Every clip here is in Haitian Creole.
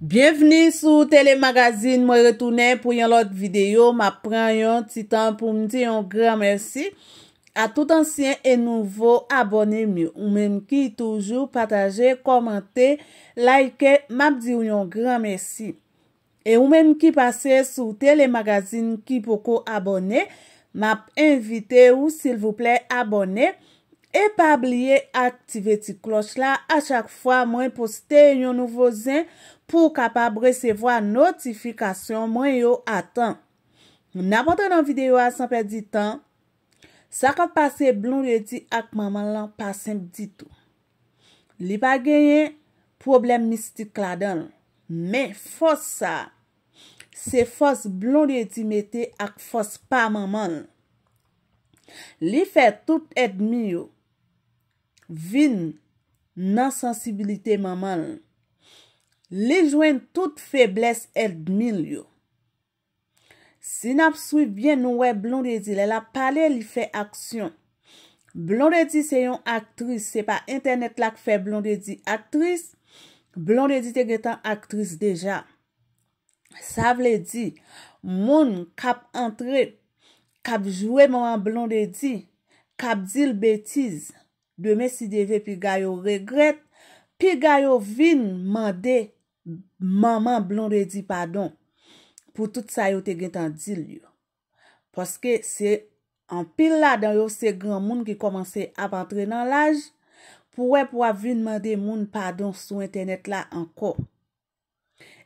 Bienveni sou telemagazin mwen retounen pou yon lot videyo. Ma pran yon titan pou mdi yon gran mersi. A tout ansyen e nouvo abone mi ou men ki toujou pataje, komante, laike, map di yon gran mersi. E ou men ki pase sou telemagazin ki poko abone, map invite ou sil vouple abone. E pa bliye aktive ti kloch la a chak fwa mwen poste yon nouvo zin. pou kapab resevo a notifikasyon mwen yo atan. Mwen apotan an videyo a sanperdi tan, sakat pase blon redi ak maman lan pa sem ditou. Li pa genyen, problem mistik la don. Men fos sa, se fos blon redi mette ak fos pa maman. Li fe tout et mi yo, vin nan sensibilite maman l. Li jwen tout febles et mil yo. Sin ap swi byen nou we Blondedil, el ap pale li fe aksyon. Blondedil se yon aktris, se pa internet la ke fe Blondedil aktris. Blondedil te getan aktris deja. Sa vle di, moun kap antre, kap jwe moun Blondedil, kap dil betiz, demen si deve pi gayo regret, pi gayo vin mande. maman blonde di padon pou tout sa yo te gen tan dil yo. Poske se an pil la dan yo se gran moun ki komanse ap antre nan laj pouwe pouwa vin mande moun padon sou internet la anko.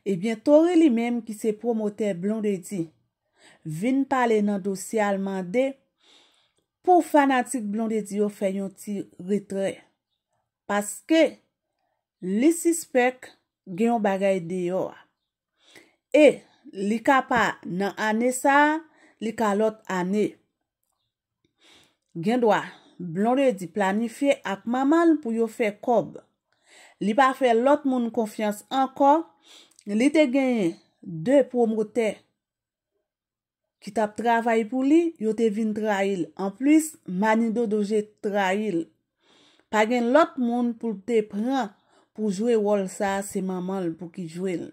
Ebyen, tore li mem ki se promote blonde di vin pale nan dosye alman de pou fanatik blonde di yo feyon ti ritre. Paske, li sispek gen yon bagay de yo. E, li ka pa nan ane sa, li ka lot ane. Gen dwa, blonre di planifiye ak mamal pou yo fe kob. Li pa fe lot moun konfians anko, li te gen de pou mwote. Ki tap travay pou li, yo te vin trail. An plis, mani do doje trail. Pa gen lot moun pou te pran pou jwe wol sa se maman l pou ki jwe l.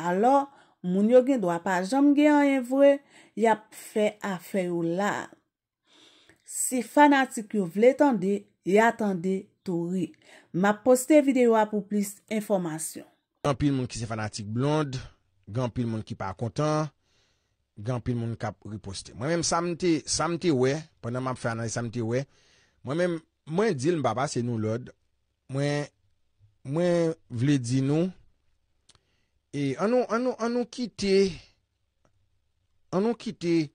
Alo, moun yo gen dwa pa jom gen an yon vwe, yap fe a fe ou la. Se fanatik yo vle tende, ya tende tou ri. Ma poste videyo a pou plis informasyon. Gan pil moun ki se fanatik blonde, gan pil moun ki pa kontan, gan pil moun ki ap riposte. Mwen mwen samte we, pwennan mwen ap fe anade samte we, mwen mwen dil mbaba se nou lod, mwen, mwen vle di nou, e an nou, an nou, an nou kite, an nou kite,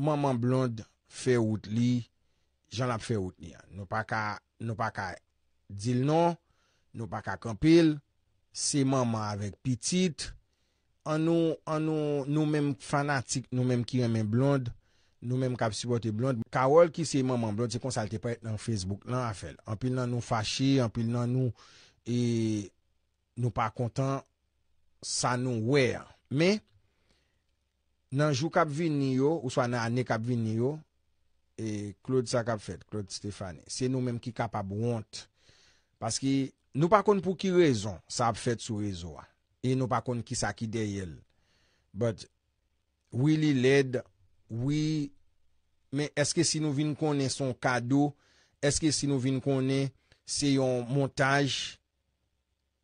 maman blonde fe wout li, jan ap fe wout ni an, nou pa ka, nou pa ka dil nou, nou pa ka kampil, se maman avek pitit, an nou, an nou, nou men fanatik, nou men ki men blonde, nou men kap sipote blonde, kawol ki se maman blonde, se konsalte pa et nan Facebook lan afel, an pil nan nou fache, an pil nan nou E nou pa kontan sa nou wey an. Me, nanjou kap vini yo, ou swa nan ane kap vini yo, e Claude sa kap fet, Claude Stéphane. Se nou menm ki kap ap wont. Pas ki nou pa kont pou ki rezon sa ap fet sou rezon wa. E nou pa kont ki sa ki dey el. But, wili led, wili... Me, eske si nou vin konen son kado, eske si nou vin konen se yon montaj...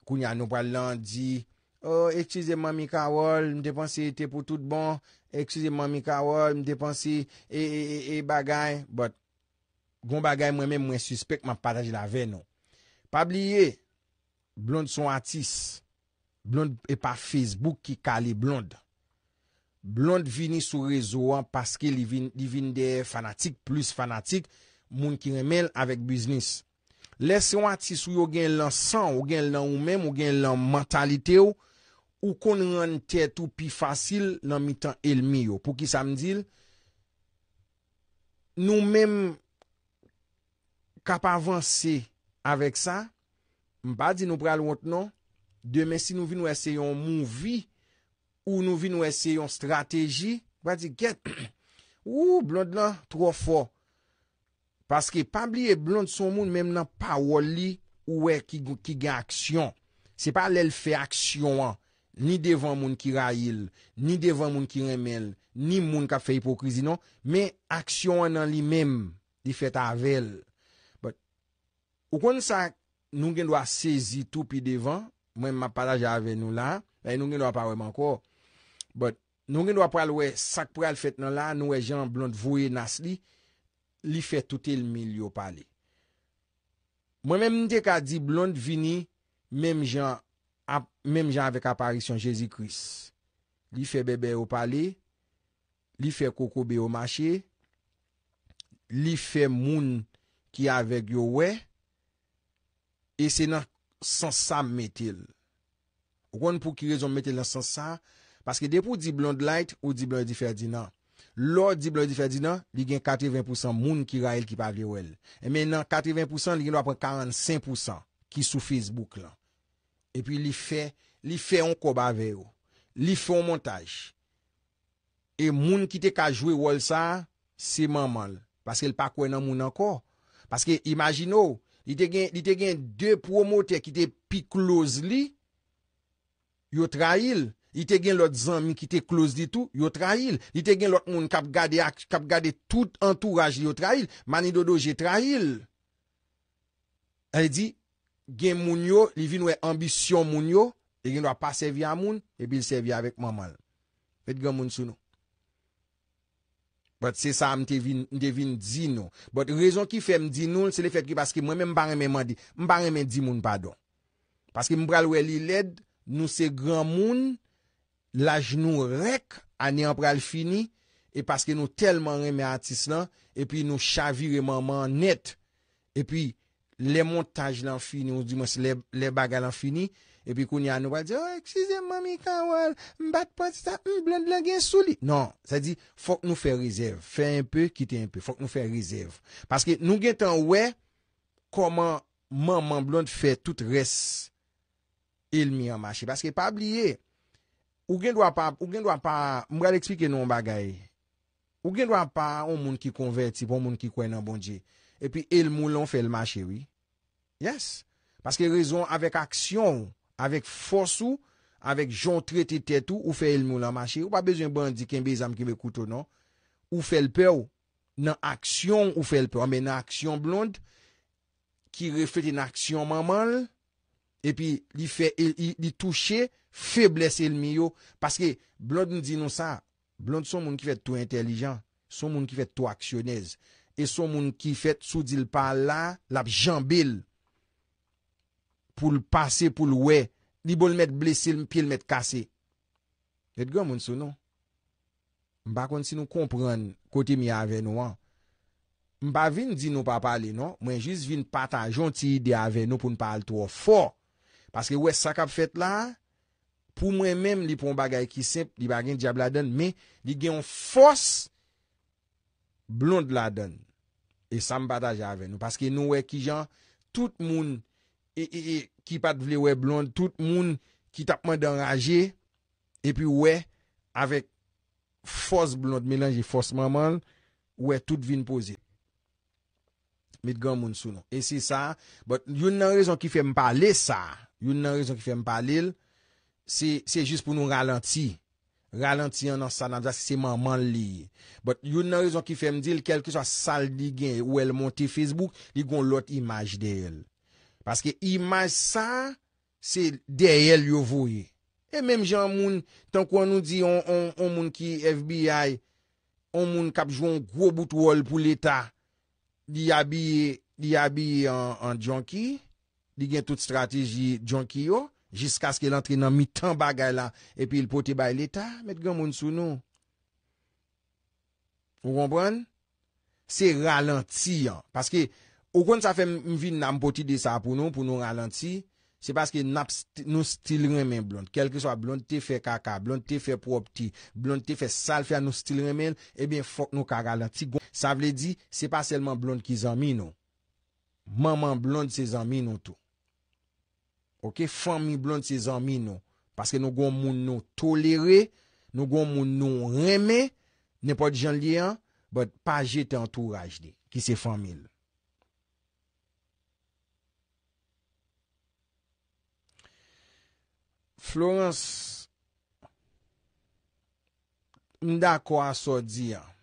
Koun ya nou pal lan, di, Oh, eksize mami kawol, m depansi te pou tout bon, Eksize mami kawol, m depansi e bagay, But, goun bagay mwen men mwen suspek man pataji la ve non. Pabliye, blond son atis. Blond e pa Facebook ki kale blond. Blond vini sou rezoan paske li vini de fanatik, plus fanatik, Moun ki remel avek biznis. Lese wati sou yo gen lan san, ou gen lan ou men, ou gen lan mentalite yo, ou kon ren tet ou pi fasil nan mi tan elmi yo. Pou ki sa mdil, nou men kap avanse avek sa, mba di nou pral wot non, demen si nou vi nou eseyon moun vi, ou nou vi nou eseyon strategi, mba di ket, ou blon lan tro foy. Paske pabli e blond son moun mèm nan pa wol li ouè ki gen aksyon. Se pa lèl fè aksyon an, ni devan moun ki rayil, ni devan moun ki remel, ni moun ka fè hipokrizi nan, mè aksyon an nan li mèm di fèt avel. Ou kon sa, nou gen dwa sezi tou pi devan, mèm ma pala jave nou la, e nou gen dwa pa wèm anko. Nou gen dwa pral wè sak pral fèt nan la, nou wè jan blond vouye nas li, li fe toutel mil yo pale. Mwen men mende ka di blonde vini, menm jan avek aparisyon Jezi Kris. Li fe bebe yo pale, li fe kokobe yo mache, li fe moun ki avek yo we, e se nan sansa metel. O kon pou ki rezon metel nan sansa, paske de pou di blonde light, ou di blonde ferdi nan. Lò di blò di fè di nan, li gen 80% moun ki ra el ki pa ve wèl. E men nan 80% li gen apre 45% ki sou Facebook lan. E pi li fè, li fè an ko ba ve yo. Li fè an montaj. E moun ki te ka jwe wèl sa, se man man. Paske l pa kwen nan moun anko. Paske imagino, li te gen 2 promotè ki te pi close li. Yo tra il. I te gen lot zan mi ki te close di tou, yo trail. I te gen lot moun kap gade tout entourage yo trail. Mani dodo, je trail. El di, gen moun yo, li vin we ambisyon moun yo, e gen do a pa sevi a moun, e bil sevi a vek maman. Pet gen moun sou nou. Bot se sa mte vin di nou. Bot rezon ki fe mdi nou, se le fet ki paske mwen men mbare men di moun padon. Paske mbral we li led, nou se gen moun, laj nou rek ane an pral fini, e paske nou telman reme atis lan, e pi nou chavireman man net, e pi le montaj lan fini, ou di mons le baga lan fini, e pi kouni an nou wadze, oh, ekchize mami kawal, mbat pati sa, mbland lan gen souli. Non, sa di, fok nou fe rezerv, fe unpe, kite unpe, fok nou fe rezerv. Paske nou gen tan we, koman maman blonde fe tout res, el mi an mashi, paske pa abliye, Ou gen dwa pa, ou gen dwa pa, mga li ekspike nou bagay. Ou gen dwa pa, ou moun ki konverti, pou moun ki kwen nan bondje. E pi el moun lan fèl ma chèwi. Yes. Paske rezon avèk aksyon, avèk fòsou, avèk jon trete tètou, ou fèl moun lan ma chèwi. Ou pa bezwen bondji ken bezam ki me koutou nou. Ou fèl pew nan aksyon ou fèl pew. Ou men aksyon blond ki reflete nan aksyon mamanl. epi li touche, fe blese l mi yo, paske blon di nou sa, non blon sou moun ki fet to intelijan, sou moun ki fet to aksyonez, e sou moun ki fet sou di l pal la, la jambil, pou l pase, pou l we, li bol met blese l, pi l met kase, et gwa moun sou non? nou, mba konti nou kompran, kote mi ave nou an, mba vin di nou pa pale nou, mwen jis vin pata jonti ide ave nou, pou n pal to fo, Paske we sakap fet la, pou mwen menm li pou m bagay ki semp, li bagay diab la den, me li gen yon fos blonde la den. E sa m bata jave nou. Paske nou we ki jan, tout moun, e e e, ki pat vle we blonde, tout moun ki tapman den raje, e pi we avek fos blonde, melanje fos mamal, we tout vin pose. Met gen moun sou nou. E si sa, but yon nan rezon ki fe m pale sa, yon nan rezon ki fèm palil, se jist pou nou ralenti, ralenti yon nan sa nan zase semanman li, but yon nan rezon ki fèm dil, kelke sa sal digen ou el monte Facebook, li gon lot imaj deyel, paske imaj sa, se deyel yo voye, e menm jan moun, tan kwa nou di, on moun ki FBI, on moun kapjou an gro bout wol pou l'Etat, di abye, di abye an junkie, di gen tout strategi jonki yo, jiska skil antre nan mi tan bagay la, epi il pote bay leta, met gen moun sou nou. Ou konbran? Se ralenti yon, paske ou kon sa fe mvi nan mpoti de sa pou nou, pou nou ralenti, se paske nou stil remen blond, kelke so a blond te fe kaka, blond te fe prop ti, blond te fe sal fe a nou stil remen, e ben fok nou ka ralenti. Sa vle di, se pa selman blond ki zanmi nou, maman blond se zanmi nou tou. Fami blon se zanmi nou Paske nou goun moun nou tolere Nou goun moun nou reme Nen pa di jan li an But pa jete antouraj di Ki se fami l Florence Nda kwa so di an